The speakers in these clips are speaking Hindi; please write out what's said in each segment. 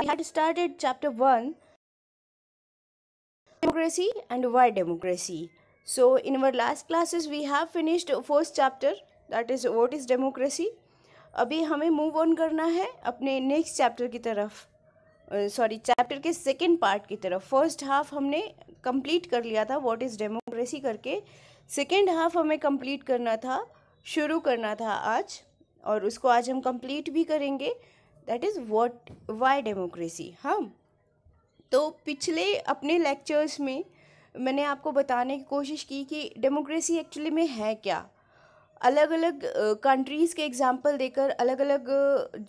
I had started chapter 1 democracy and why democracy. So in our last classes we have finished first chapter that is what is democracy. अभी हमें मूव ऑन करना है अपने नेक्स्ट चैप्टर की तरफ सॉरी uh, चैप्टर के सेकेंड पार्ट की तरफ फर्स्ट हाफ हमने कंप्लीट कर लिया था व्हाट इज़ डेमोक्रेसी करके सेकेंड हाफ हमें कंप्लीट करना था शुरू करना था आज और उसको आज हम कंप्लीट भी करेंगे that is what why democracy हाँ तो पिछले अपने लेक्चर्स में मैंने आपको बताने की कोशिश की कि डेमोक्रेसी एक्चुअली में है क्या अलग अलग कंट्रीज़ के एग्ज़ाम्पल देकर अलग अलग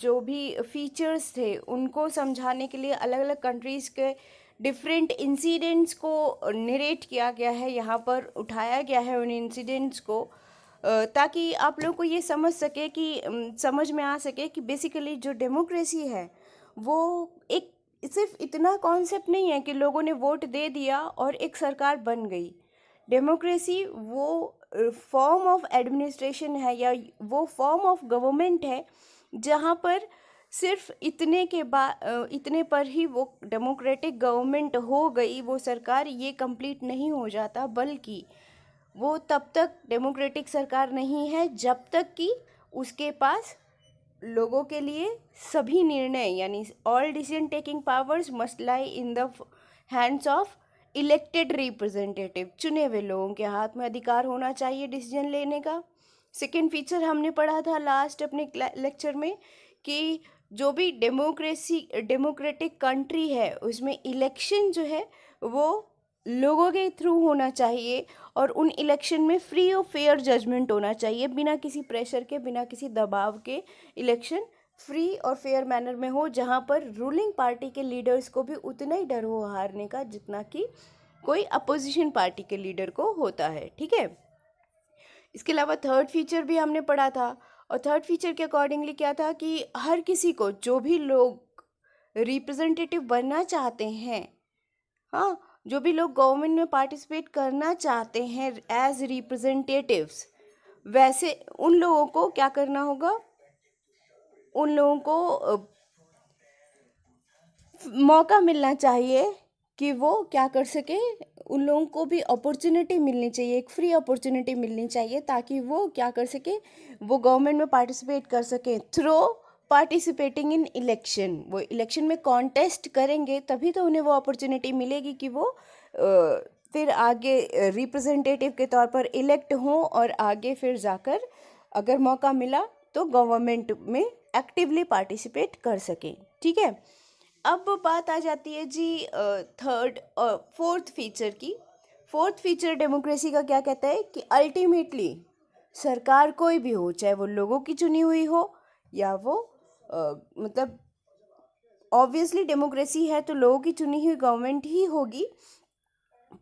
जो भी फीचर्स थे उनको समझाने के लिए अलग अलग कंट्रीज़ के डिफरेंट इंसिडेंट्स को नरेट किया गया है यहाँ पर उठाया गया है उन इंसिडेंट्स को ताकि आप लोग को ये समझ सके कि समझ में आ सके कि बेसिकली जो डेमोक्रेसी है वो एक सिर्फ इतना कॉन्सेप्ट नहीं है कि लोगों ने वोट दे दिया और एक सरकार बन गई डेमोक्रेसी वो फॉर्म ऑफ एडमिनिस्ट्रेशन है या वो फॉर्म ऑफ गवर्नमेंट है जहाँ पर सिर्फ इतने के बा इतने पर ही वो डेमोक्रेटिक गवर्नमेंट हो गई वो सरकार ये कंप्लीट नहीं हो जाता बल्कि वो तब तक डेमोक्रेटिक सरकार नहीं है जब तक कि उसके पास लोगों के लिए सभी निर्णय यानी all decision taking powers must lie in the hands of elected representative चुने हुए लोगों के हाथ में अधिकार होना चाहिए डिसीजन लेने का सेकेंड फीचर हमने पढ़ा था लास्ट अपने लेक्चर में कि जो भी डेमोक्रेसी डेमोक्रेटिक कंट्री है उसमें इलेक्शन जो है वो लोगों के थ्रू होना चाहिए और उन इलेक्शन में फ्री और फेयर जजमेंट होना चाहिए बिना किसी प्रेशर के बिना किसी दबाव के इलेक्शन फ्री और फेयर मैनर में हो जहाँ पर रूलिंग पार्टी के लीडर्स को भी उतना ही डर हो हारने का जितना कि कोई अपोजिशन पार्टी के लीडर को होता है ठीक है इसके अलावा थर्ड फीचर भी हमने पढ़ा था और थर्ड फीचर के अकॉर्डिंगली क्या था कि हर किसी को जो भी लोग रिप्रेजेंटेटिव बनना चाहते हैं हाँ जो भी लोग गवर्नमेंट में पार्टिसिपेट करना चाहते हैं एज रिप्रेजेंटेटिव्स वैसे उन लोगों को क्या करना होगा उन लोगों को मौका मिलना चाहिए कि वो क्या कर सके उन लोगों को भी अपॉर्चुनिटी मिलनी चाहिए एक फ्री अपॉर्चुनिटी मिलनी चाहिए ताकि वो क्या कर सके वो गवर्नमेंट में पार्टिसिपेट कर सकें थ्रो पार्टिसिपेटिंग इन इलेक्शन वो इलेक्शन में कॉन्टेस्ट करेंगे तभी तो उन्हें वो अपॉर्चुनिटी मिलेगी कि वो फिर आगे रिप्रेजेंटेटिव के तौर पर इलेक्ट हों और आगे फिर जाकर अगर मौका मिला तो गवर्नमेंट में एक्टिवली पार्टिसिपेट कर सकें ठीक है अब बात आ जाती है जी थर्ड और फोर्थ फीचर की फोर्थ फीचर डेमोक्रेसी का क्या कहता है कि अल्टीमेटली सरकार कोई भी हो चाहे वो लोगों की चुनी हुई हो या वो मतलब ऑब्वियसली डेमोक्रेसी है तो लोगों की चुनी हुई गवर्नमेंट ही होगी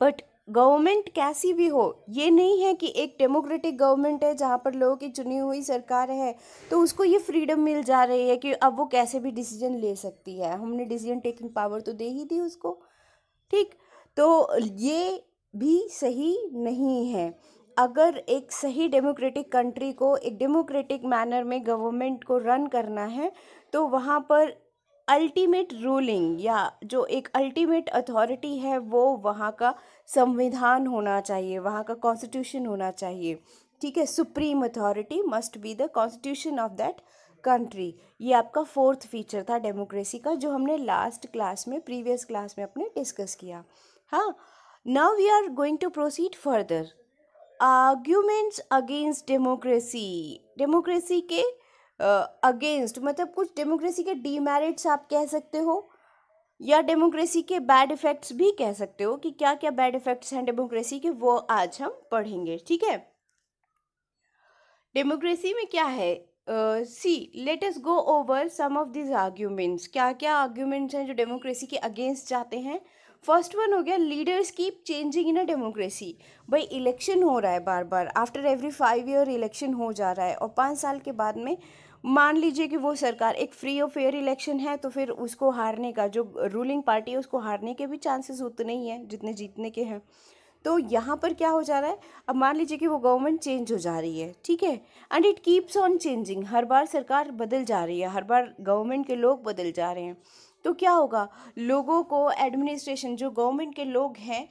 बट गवर्नमेंट कैसी भी हो ये नहीं है कि एक डेमोक्रेटिक गवर्नमेंट है जहाँ पर लोगों की चुनी हुई सरकार है तो उसको ये फ्रीडम मिल जा रही है कि अब वो कैसे भी डिसीजन ले सकती है हमने डिसीजन टेकिंग पावर तो दे ही दी उसको ठीक तो ये भी सही नहीं है अगर एक सही डेमोक्रेटिक कंट्री को एक डेमोक्रेटिक मैनर में गवर्नमेंट को रन करना है तो वहाँ पर अल्टीमेट रूलिंग या जो एक अल्टीमेट अथॉरिटी है वो वहाँ का संविधान होना चाहिए वहाँ का कॉन्स्टिट्यूशन होना चाहिए ठीक है supreme authority must be the constitution of that country ये आपका फोर्थ फीचर था डेमोक्रेसी का जो हमने लास्ट क्लास में प्रीवियस क्लास में अपने डिस्कस किया हाँ now we are going to proceed further arguments against democracy democracy के अगेंस्ट uh, मतलब कुछ डेमोक्रेसी के डीमेरिट्स आप कह सकते हो या डेमोक्रेसी के बैड इफ़ेक्ट्स भी कह सकते हो कि क्या क्या बैड इफ़ेक्ट्स हैं डेमोक्रेसी के वो आज हम पढ़ेंगे ठीक है डेमोक्रेसी में क्या है see let us go over some of these arguments क्या क्या आर्ग्यूमेंट्स हैं जो डेमोक्रेसी के अगेंस्ट जाते हैं फर्स्ट वन हो गया leaders keep changing in a democracy भाई इलेक्शन हो रहा है बार बार after every five year election हो जा रहा है और पाँच साल के बाद में मान लीजिए कि वो सरकार एक फ्री और फेयर इलेक्शन है तो फिर उसको हारने का जो रूलिंग पार्टी है उसको हारने के भी चांसेस उतने ही हैं जितने जीतने के हैं तो यहाँ पर क्या हो जा रहा है अब मान लीजिए कि वो गवर्नमेंट चेंज हो जा रही है ठीक है and it keeps on changing हर बार सरकार बदल जा रही है हर बार गवर्नमेंट के लोग बदल जा रहे हैं तो क्या होगा लोगों को एडमिनिस्ट्रेशन जो गवर्नमेंट के लोग हैं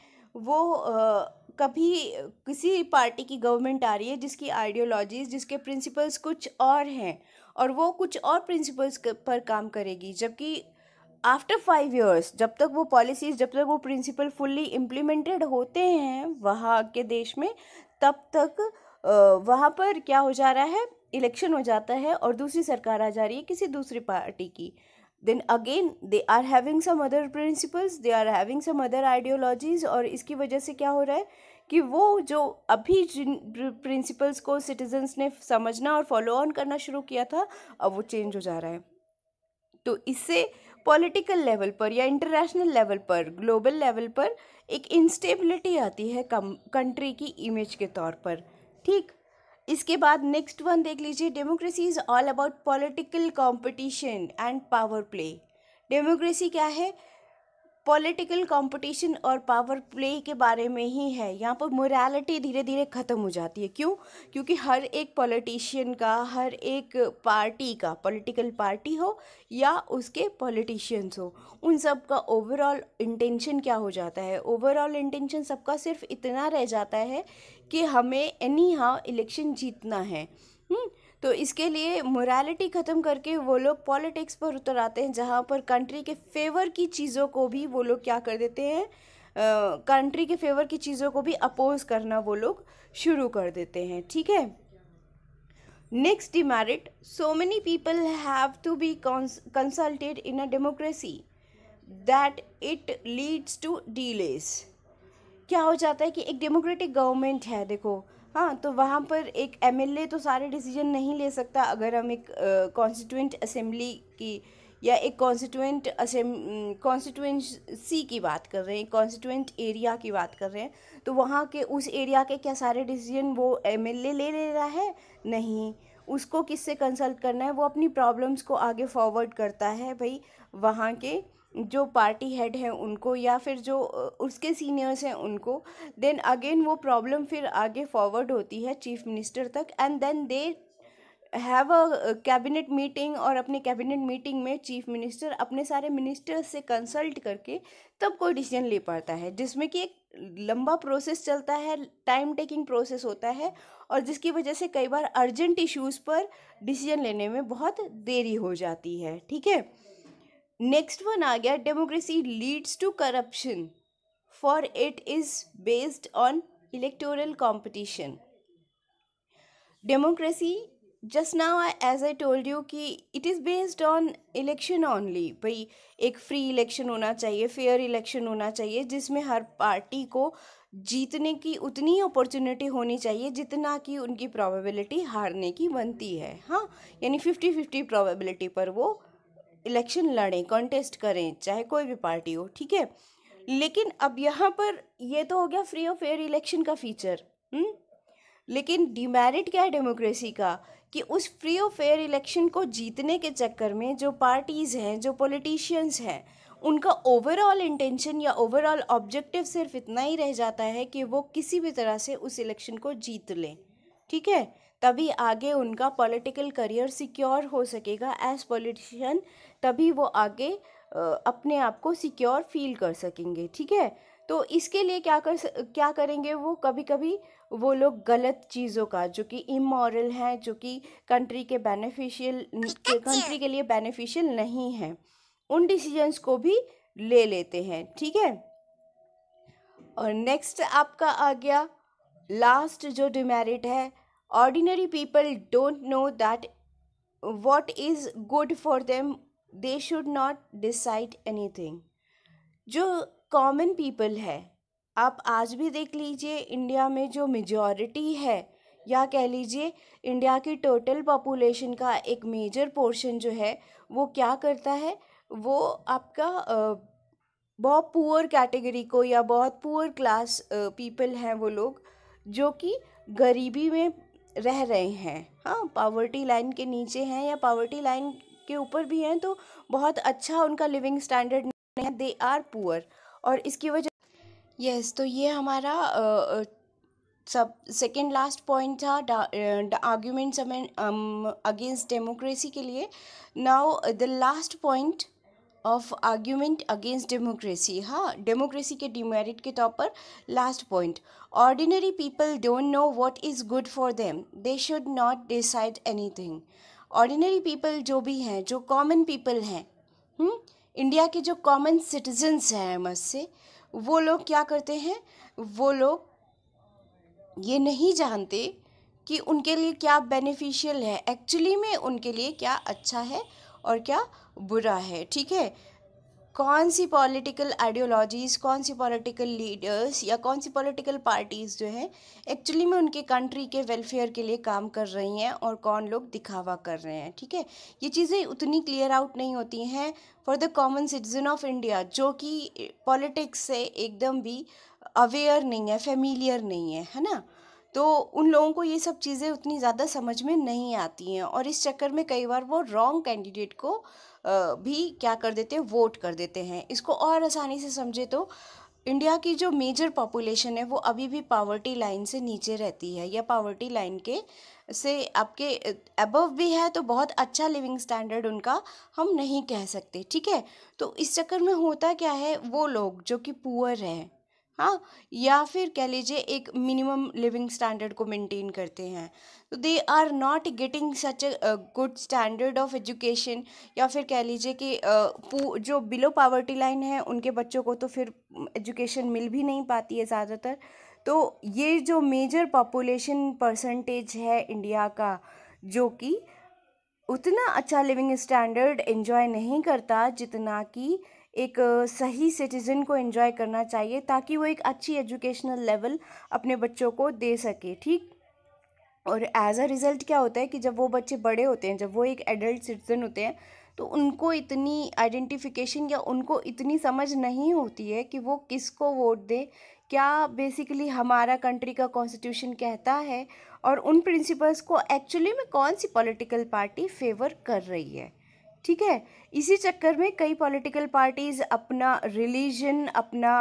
वो आ, कभी किसी पार्टी की गवर्नमेंट आ रही है जिसकी आइडियोलॉजीज जिसके प्रिंसिपल्स कुछ और हैं और वो कुछ और प्रिंसिपल्स पर काम करेगी जबकि आफ्टर फाइव इयर्स जब तक वो पॉलिसीज जब तक वो प्रिंसिपल फुल्ली इम्प्लीमेंटेड होते हैं वहाँ के देश में तब तक वहाँ पर क्या हो जा रहा है इलेक्शन हो जाता है और दूसरी सरकार आ जा रही है किसी दूसरी पार्टी की then again they are having some other principles they are having some other ideologies और इसकी वजह से क्या हो रहा है कि वो जो अभी जिन प्रिंसिपल्स को सिटीजन्स ने समझना और फॉलो ऑन करना शुरू किया था अब वो चेंज हो जा रहा है तो इससे पॉलिटिकल लेवल पर या इंटरनेशनल लेवल पर ग्लोबल लेवल पर एक इंस्टेबिलिटी आती है कम कंट्री की इमेज के तौर पर ठीक इसके बाद नेक्स्ट वन देख लीजिए democracy is all about political competition and power play democracy क्या है पॉलिटिकल कंपटीशन और पावर प्ले के बारे में ही है यहाँ पर मोरालिटी धीरे धीरे ख़त्म हो जाती है क्यों क्योंकि हर एक पॉलिटिशियन का हर एक पार्टी का पॉलिटिकल पार्टी हो या उसके पॉलिटिशियंस हो उन सब का ओवरऑल इंटेंशन क्या हो जाता है ओवरऑल इंटेंशन सबका सिर्फ इतना रह जाता है कि हमें एनी हाउ इलेक्शन जीतना है हुँ? हम्म, तो इसके लिए मोरालिटी ख़त्म करके वो लोग पॉलिटिक्स पर उतर आते हैं जहाँ पर कंट्री के फेवर की चीज़ों को भी वो लोग क्या कर देते हैं कंट्री के फेवर की चीज़ों को भी अपोज करना वो लोग शुरू कर देते हैं ठीक है next demerit so many people have to be consulted in a democracy that it leads to delays क्या हो जाता है कि एक डेमोक्रेटिक गवर्नमेंट है देखो हाँ तो वहाँ पर एक एमएलए तो सारे डिसीजन नहीं ले सकता अगर हम एक कॉन्स्टिट्यूंट असेंबली की या एक कॉन्स्टिट्यूंट कॉन्स्टिट्यूंसी की बात कर रहे हैं कॉन्स्टिट्यूंट एरिया की बात कर रहे हैं तो वहाँ के उस एरिया के क्या सारे डिसीजन वो एम ले ले रहा है नहीं उसको किससे कंसल्ट करना है वो अपनी प्रॉब्लम्स को आगे फॉरवर्ड करता है भाई वहाँ के जो पार्टी हेड हैं उनको या फिर जो उसके सीनियर्स हैं उनको देन अगेन वो प्रॉब्लम फिर आगे फॉरवर्ड होती है चीफ मिनिस्टर तक and then they have a cabinet meeting और अपने कैबिनेट मीटिंग में चीफ मिनिस्टर अपने सारे मिनिस्टर्स से कंसल्ट करके तब कोई डिसीजन ले पाता है जिसमें कि एक लंबा प्रोसेस चलता है टाइम टेकिंग प्रोसेस होता है और जिसकी वजह से कई बार अर्जेंट इश्यूज़ पर डिसीजन लेने में बहुत देरी हो जाती है ठीक है नेक्स्ट वन आ गया democracy leads to corruption for it is based on electoral competition democracy just now as I told you कि it is based on election only भाई एक फ्री इलेक्शन होना चाहिए फेयर इलेक्शन होना चाहिए जिसमें हर पार्टी को जीतने की उतनी अपॉर्चुनिटी होनी चाहिए जितना कि उनकी प्रोबेबिलिटी हारने की बनती है हाँ यानी फिफ्टी फिफ्टी प्रोबेबिलिटी पर वो इलेक्शन लड़ें कॉन्टेस्ट करें चाहे कोई भी पार्टी हो ठीक है लेकिन अब यहाँ पर ये तो हो गया फ्री ऑफ फेयर इलेक्शन का फीचर हुँ? हम्म? लेकिन डिमेरिट क्या है डेमोक्रेसी का कि उस फ्री ऑफ फेयर इलेक्शन को जीतने के चक्कर में जो पार्टीज़ हैं जो पॉलिटिशियंस हैं उनका ओवरऑल इंटेंशन या ओवरऑल ऑब्जेक्टिव सिर्फ इतना ही रह जाता है कि वो किसी भी तरह से उस इलेक्शन को जीत लें ठीक है तभी आगे उनका पॉलिटिकल करियर सिक्योर हो सकेगा एज पॉलिटिशियन तभी वो आगे अपने आप को सिक्योर फील कर सकेंगे ठीक है तो इसके लिए क्या कर क्या करेंगे वो कभी कभी वो लोग गलत चीज़ों का जो कि इमोरल हैं जो कि कंट्री के बेनिफिशियल कंट्री के लिए बेनिफिशियल नहीं है उन डिसीजंस को भी ले लेते हैं ठीक है और नेक्स्ट आपका आ गया लास्ट जो डिमेरिट है ordinary people don't know that what is good for them they should not decide anything जो कॉमन पीपल है आप आज भी देख लीजिए इंडिया में जो मेजॉरिटी है या कह लीजिए इंडिया की टोटल पॉपुलेशन का एक मेजर पोर्शन जो है वो क्या करता है वो आपका बहुत पुअर कैटेगरी को या बहुत पुअर क्लास पीपल हैं वो लोग जो कि गरीबी में रह रहे हैं हाँ पावर्टी लाइन के नीचे हैं या पावर्टी लाइन के ऊपर भी हैं तो बहुत अच्छा उनका लिविंग स्टैंडर्ड नहीं है दे आर पुअर और इसकी वजह यस तो ये हमारा आ, सब सेकेंड लास्ट पॉइंट था आर्ग्यूमेंट्स अगेंस्ट डेमोक्रेसी के लिए now the last point of argument against democracy हाँ डेमोक्रेसी के डिमेरिट के तौर पर last point ordinary people don't know what is good for them they should not decide anything ordinary people जो भी हैं जो कॉमन पीपल हैं इंडिया हम्म, के जो कॉमन सिटीजन्स हैं मत से वो लोग क्या करते हैं वो लोग ये नहीं जानते कि उनके लिए क्या बेनिफिशियल है एक्चुअली में उनके लिए क्या अच्छा है और क्या बुरा है ठीक है कौन सी पॉलिटिकल आइडियोलॉजीज़ कौन सी पॉलिटिकल लीडर्स या कौन सी पॉलिटिकल पार्टीज़ जो हैं एक्चुअली में उनके कंट्री के वेलफेयर के लिए काम कर रही हैं और कौन लोग दिखावा कर रहे हैं ठीक है ये चीज़ें उतनी क्लियर आउट नहीं होती हैं for the common citizen of India जो कि पॉलिटिक्स से एकदम भी अवेयर नहीं है फेमिलियर नहीं है है ना तो उन लोगों को ये सब चीज़ें उतनी ज़्यादा समझ में नहीं आती हैं और इस चक्कर में कई बार वो रॉन्ग कैंडिडेट को भी क्या कर देते हैं वोट कर देते हैं इसको और आसानी से समझे तो इंडिया की जो मेजर पॉपुलेशन है वो अभी भी पावर्टी लाइन से नीचे रहती है या पावर्टी लाइन के से आपके अबव भी है तो बहुत अच्छा लिविंग स्टैंडर्ड उनका हम नहीं कह सकते ठीक है तो इस चक्कर में होता क्या है वो लोग जो कि पुअर हैं हाँ या फिर कह लीजिए एक मिनिमम लिविंग स्टैंडर्ड को मेंटेन करते हैं तो they are not getting such a good standard of education या फिर कह लीजिए कि जो बिलो पावर्टी लाइन है उनके बच्चों को तो फिर एजुकेशन मिल भी नहीं पाती है ज़्यादातर तो ये जो मेजर पॉपुलेशन परसेंटेज है इंडिया का जो कि उतना अच्छा लिविंग स्टैंडर्ड इन्जॉय नहीं करता जितना कि एक सही सिटीज़न को एंजॉय करना चाहिए ताकि वो एक अच्छी एजुकेशनल लेवल अपने बच्चों को दे सके ठीक और एज अ रिज़ल्ट क्या होता है कि जब वो बच्चे बड़े होते हैं जब वो एक एडल्ट सिटीज़न होते हैं तो उनको इतनी आइडेंटिफिकेशन या उनको इतनी समझ नहीं होती है कि वो किसको वोट दे क्या बेसिकली हमारा कंट्री का कॉन्स्टिट्यूशन कहता है और उन प्रिंसिपल्स को एक्चुअली में कौन सी पॉलिटिकल पार्टी फेवर कर रही है ठीक है इसी चक्कर में कई पॉलिटिकल पार्टीज़ अपना रिलीजन अपना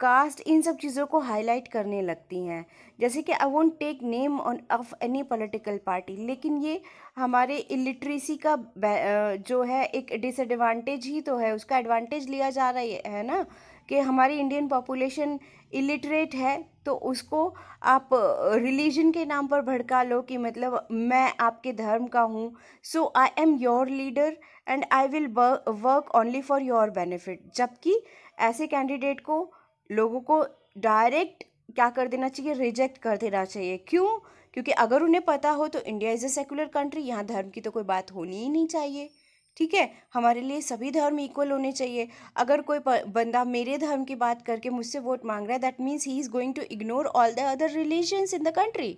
कास्ट इन सब चीज़ों को हाईलाइट करने लगती हैं जैसे कि I won't take name on of any political party लेकिन ये हमारे इलिट्रेसी का जो है एक डिसएडवांटेज ही तो है उसका एडवांटेज लिया जा रहा है ना कि हमारी इंडियन पॉपुलेशन इलिटरेट है तो उसको आप रिलीजन के नाम पर भड़का लो कि मतलब मैं आपके धर्म का हूँ so I am your leader and I will work only for your benefit जबकि ऐसे कैंडिडेट को लोगों को डायरेक्ट क्या कर देना चाहिए रिजेक्ट कर देना चाहिए क्यों क्योंकि अगर उन्हें पता हो तो India is a secular country यहाँ धर्म की तो कोई बात होनी ही नहीं चाहिए ठीक है हमारे लिए सभी धर्म इक्वल होने चाहिए अगर कोई बंदा मेरे धर्म की बात करके मुझसे वोट मांग रहा है that means he is going to ignore all the other religions in the country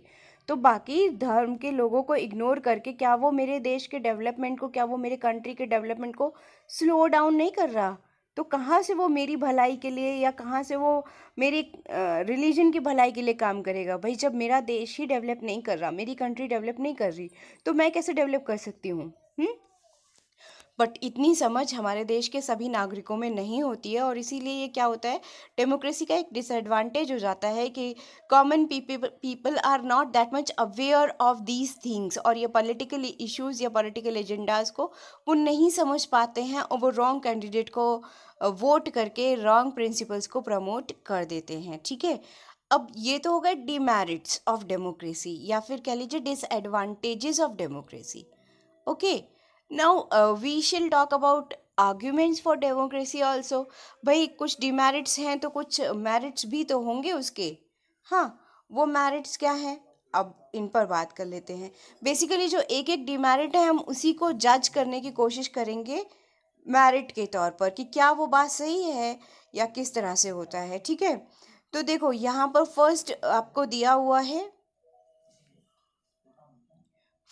तो बाकी धर्म के लोगों को इग्नोर करके क्या वो मेरे देश के डेवलपमेंट को क्या वो मेरे कंट्री के डेवलपमेंट को स्लो डाउन नहीं कर रहा तो कहाँ से वो मेरी भलाई के लिए या कहाँ से वो मेरी रिलीजन की भलाई के लिए काम करेगा भाई जब मेरा देश ही डेवलप नहीं कर रहा मेरी कंट्री डेवलप नहीं कर रही तो मैं कैसे डेवलप कर सकती हूँ हम्म? बट इतनी समझ हमारे देश के सभी नागरिकों में नहीं होती है और इसीलिए ये क्या होता है डेमोक्रेसी का एक डिसएडवांटेज हो जाता है कि common people are not that much aware of these things और ये पॉलिटिकल इश्यूज़ या पॉलिटिकल एजेंडाज को वो नहीं समझ पाते हैं और वो रॉन्ग कैंडिडेट को वोट करके रॉन्ग प्रिंसिपल्स को प्रमोट कर देते हैं ठीक है अब ये तो हो गए डिमेरिट्स ऑफ डेमोक्रेसी या फिर कह लीजिए disadvantages of democracy okay now we shall talk about arguments for democracy also भाई कुछ डिमेरिट्स हैं तो कुछ मेरिट्स भी तो होंगे उसके हाँ वो मेरिट्स क्या हैं अब इन पर बात कर लेते हैं बेसिकली जो एक एक डिमेरिट है हम उसी को जज करने की कोशिश करेंगे मेरिट के तौर पर कि क्या वो बात सही है या किस तरह से होता है ठीक है तो देखो यहाँ पर फर्स्ट आपको दिया हुआ है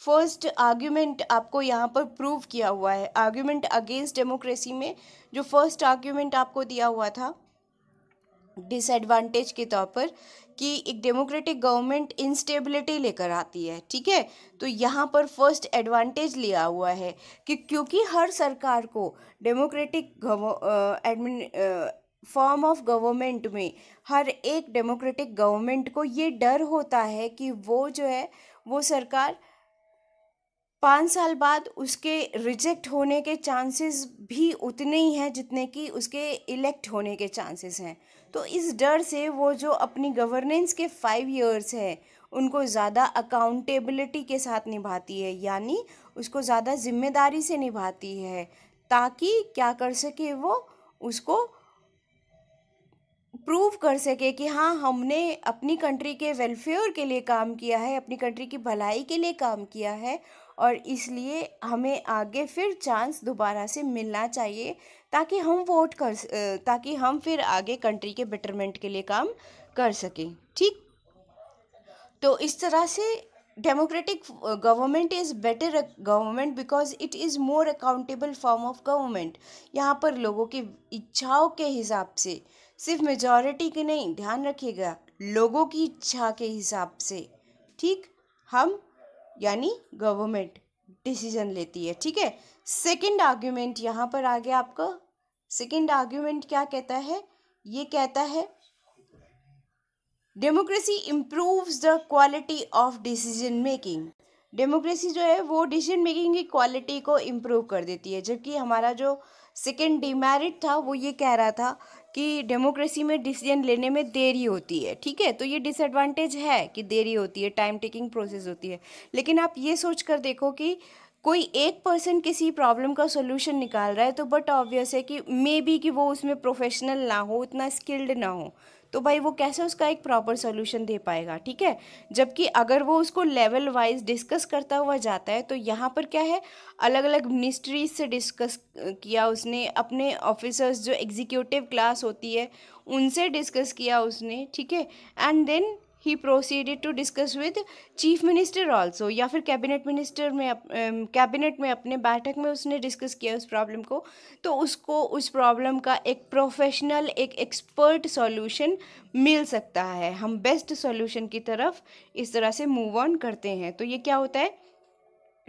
फर्स्ट आर्ग्यूमेंट आपको यहाँ पर प्रूव किया हुआ है आर्ग्यूमेंट अगेंस्ट डेमोक्रेसी में जो फर्स्ट आर्ग्यूमेंट आपको दिया हुआ था डिसएडवांटेज के तौर पर कि एक डेमोक्रेटिक गवर्नमेंट इंस्टेबिलिटी लेकर आती है ठीक है तो यहाँ पर फर्स्ट एडवांटेज लिया हुआ है कि क्योंकि हर सरकार को democratic admin form of government में हर एक डेमोक्रेटिक गवर्नमेंट को ये डर होता है कि वो जो है वो सरकार पाँच साल बाद उसके रिजेक्ट होने के चांसेस भी उतने ही हैं जितने कि उसके इलेक्ट होने के चांसेस हैं तो इस डर से वो जो अपनी गवर्नेंस के फाइव इयर्स है उनको ज़्यादा अकाउंटेबिलिटी के साथ निभाती है यानी उसको ज़्यादा जिम्मेदारी से निभाती है ताकि क्या कर सके वो उसको प्रूव कर सके कि हाँ हमने अपनी कंट्री के वेलफेयर के लिए काम किया है अपनी कंट्री की भलाई के लिए काम किया है और इसलिए हमें आगे फिर चांस दोबारा से मिलना चाहिए ताकि हम वोट कर ताकि हम फिर आगे कंट्री के बेटरमेंट के लिए काम कर सकें ठीक तो इस तरह से democratic government is better government because it is more accountable form of government यहाँ पर लोगों की इच्छाओं के हिसाब से सिर्फ मेजॉरिटी की नहीं ध्यान रखिएगा लोगों की इच्छा के हिसाब से ठीक हम यानी गवर्नमेंट डिसीजन लेती है ठीक है सेकंड आर्ग्यूमेंट यहाँ पर आ गया आपका सेकंड आर्ग्यूमेंट क्या कहता है ये कहता है democracy improves the quality of decision making democracy जो है वो डिसीजन मेकिंग की क्वालिटी को इम्प्रूव कर देती है जबकि हमारा जो सेकेंड डिमेरिट था वो ये कह रहा था कि डेमोक्रेसी में डिसीजन लेने में देरी होती है ठीक है तो ये डिसएडवांटेज है कि देरी होती है टाइम टेकिंग प्रोसेस होती है लेकिन आप ये सोच कर देखो कि कोई एक पर्सन किसी प्रॉब्लम का सोल्यूशन निकाल रहा है तो बट ऑब्वियस है कि मे बी कि वो उसमें प्रोफेशनल ना हो उतना स्किल्ड ना हो तो भाई वो कैसे उसका एक प्रॉपर सोल्यूशन दे पाएगा ठीक है जबकि अगर वो उसको लेवल वाइज डिस्कस करता हुआ जाता है तो यहाँ पर क्या है अलग अलग मिनिस्ट्रीज से डिस्कस किया उसने अपने ऑफिसर्स जो एग्जीक्यूटिव क्लास होती है उनसे डिस्कस किया उसने ठीक है and then he proceeded to discuss with chief minister also या फिर कैबिनेट मिनिस्टर में कैबिनेट um, में अपने बैठक में उसने डिस्कस किया उस प्रॉब्लम को तो उसको उस प्रॉब्लम का एक प्रोफेशनल एक एक्सपर्ट सॉल्यूशन मिल सकता है हम बेस्ट सॉल्यूशन की तरफ इस तरह से मूव ऑन करते हैं तो ये क्या होता है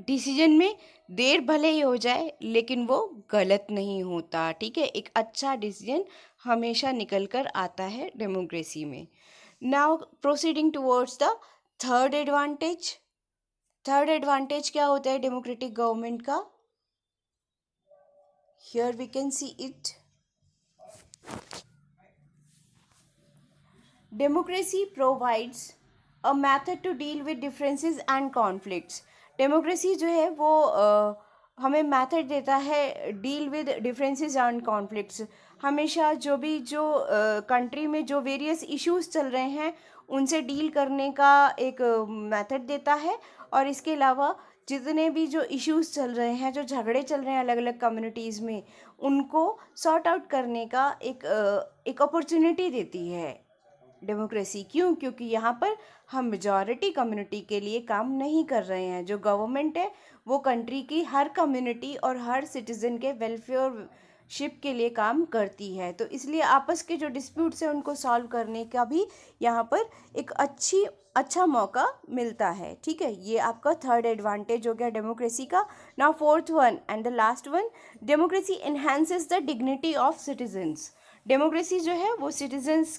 डिसीजन में देर भले ही हो जाए लेकिन वो गलत नहीं होता ठीक है एक अच्छा डिसीजन हमेशा निकल कर आता है डेमोक्रेसी में now proceeding towards the third advantage third advantage क्या होता है डेमोक्रेटिक गवर्नमेंट का here we can see it democracy provides a method to deal with differences and conflict democracy जो है वो uh, हमें मैथड देता है deal with differences and conflict हमेशा जो भी जो कंट्री में जो वेरियस इश्यूज चल रहे हैं उनसे डील करने का एक मेथड देता है और इसके अलावा जितने भी जो इश्यूज चल रहे हैं जो झगड़े चल रहे हैं अलग अलग कम्युनिटीज़ में उनको सॉर्ट आउट करने का एक एक अपॉर्चुनिटी देती है डेमोक्रेसी क्यों क्योंकि यहाँ पर हम मेजॉरिटी कम्युनिटी के लिए काम नहीं कर रहे हैं जो गवर्नमेंट है वो कंट्री की हर कम्युनिटी और हर सिटीज़न के वेलफेयर शिप के लिए काम करती है तो इसलिए आपस के जो डिस्प्यूट्स हैं उनको सॉल्व करने का भी यहाँ पर एक अच्छी अच्छा मौका मिलता है ठीक है ये आपका थर्ड एडवांटेज हो गया डेमोक्रेसी का ना fourth one and the last one democracy enhances the dignity of citizens democracy जो है वो सिटीजन्स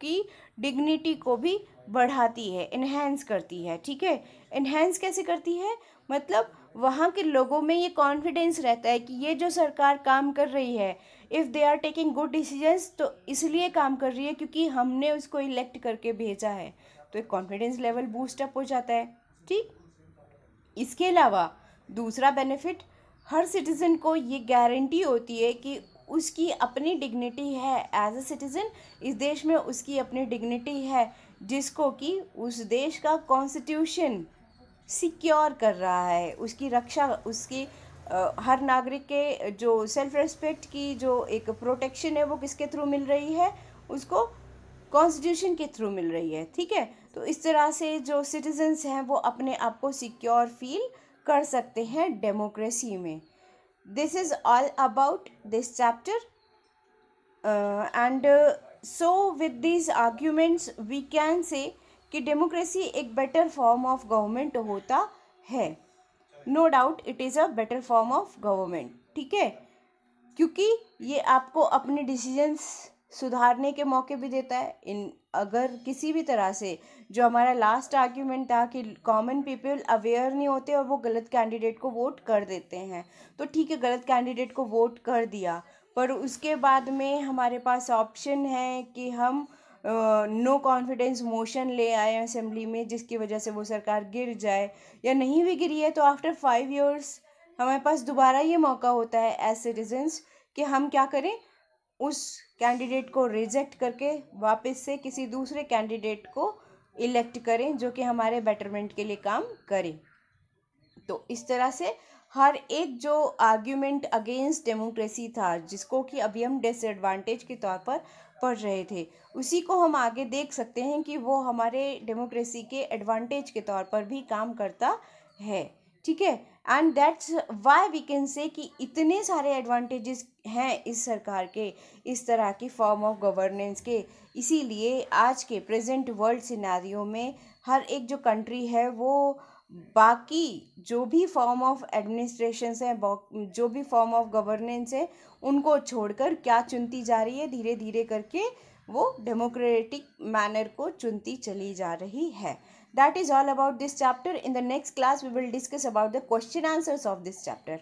की डिग्निटी को भी बढ़ाती है इन्हेंस करती है ठीक है इन्हेंस कैसे करती है मतलब वहाँ के लोगों में ये कॉन्फिडेंस रहता है कि ये जो सरकार काम कर रही है if they are taking good decisions तो इसलिए काम कर रही है क्योंकि हमने उसको इलेक्ट करके भेजा है तो एक कॉन्फिडेंस लेवल बूस्टअप हो जाता है ठीक इसके अलावा दूसरा बेनिफिट हर सिटीज़न को ये गारंटी होती है कि उसकी अपनी डिग्निटी है एज अ सिटीज़न इस देश में उसकी अपनी डिग्निटी है जिसको कि उस देश का कॉन्स्टिट्यूशन सिक्योर कर रहा है उसकी रक्षा उसकी हर नागरिक के जो सेल्फ रेस्पेक्ट की जो एक प्रोटेक्शन है वो किसके थ्रू मिल रही है उसको कॉन्स्टिट्यूशन के थ्रू मिल रही है ठीक है तो इस तरह से जो सिटीजन्स हैं वो अपने आप को सिक्योर फील कर सकते हैं डेमोक्रेसी में this is all about this chapter and so with these arguments we can say कि डेमोक्रेसी एक बेटर फॉर्म ऑफ गवर्नमेंट होता है no doubt it is a better form of government ठीक है क्योंकि ये आपको अपने डिसीजंस सुधारने के मौके भी देता है इन अगर किसी भी तरह से जो हमारा लास्ट आर्ग्यूमेंट था कि कॉमन पीपल अवेयर नहीं होते और वो गलत कैंडिडेट को वोट कर देते हैं तो ठीक है गलत कैंडिडेट को वोट कर दिया पर उसके बाद में हमारे पास ऑप्शन है कि हम नो कॉन्फिडेंस मोशन ले आए असेंबली में जिसकी वजह से वो सरकार गिर जाए या नहीं भी गिरी है तो आफ्टर फाइव इयर्स हमारे पास दोबारा ये मौका होता है एज सिटीजन्स कि हम क्या करें उस कैंडिडेट को रिजेक्ट करके वापस से किसी दूसरे कैंडिडेट को इलेक्ट करें जो कि हमारे बेटरमेंट के लिए काम करें तो इस तरह से हर एक जो आर्ग्यूमेंट अगेंस्ट डेमोक्रेसी था जिसको कि अभी हम डिसएडवांटेज के तौर पर पढ़ रहे थे उसी को हम आगे देख सकते हैं कि वो हमारे डेमोक्रेसी के एडवांटेज के तौर पर भी काम करता है ठीक है and that's why we can say कि इतने सारे एडवांटेजेस हैं इस सरकार के इस तरह की फॉर्म ऑफ गवर्नेंस के इसीलिए आज के प्रेजेंट वर्ल्ड सिनारियों में हर एक जो कंट्री है वो बाकी जो भी फॉर्म ऑफ एडमिनिस्ट्रेशन हैं जो भी फॉर्म ऑफ गवर्नेंस है उनको छोड़कर क्या चुनती जा रही है धीरे धीरे करके वो डेमोक्रेटिक मैनर को चुनती चली जा रही है that is all about this chapter in the next class we will discuss about the question answers of this chapter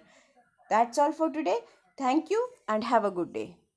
that's all for today thank you and have a good day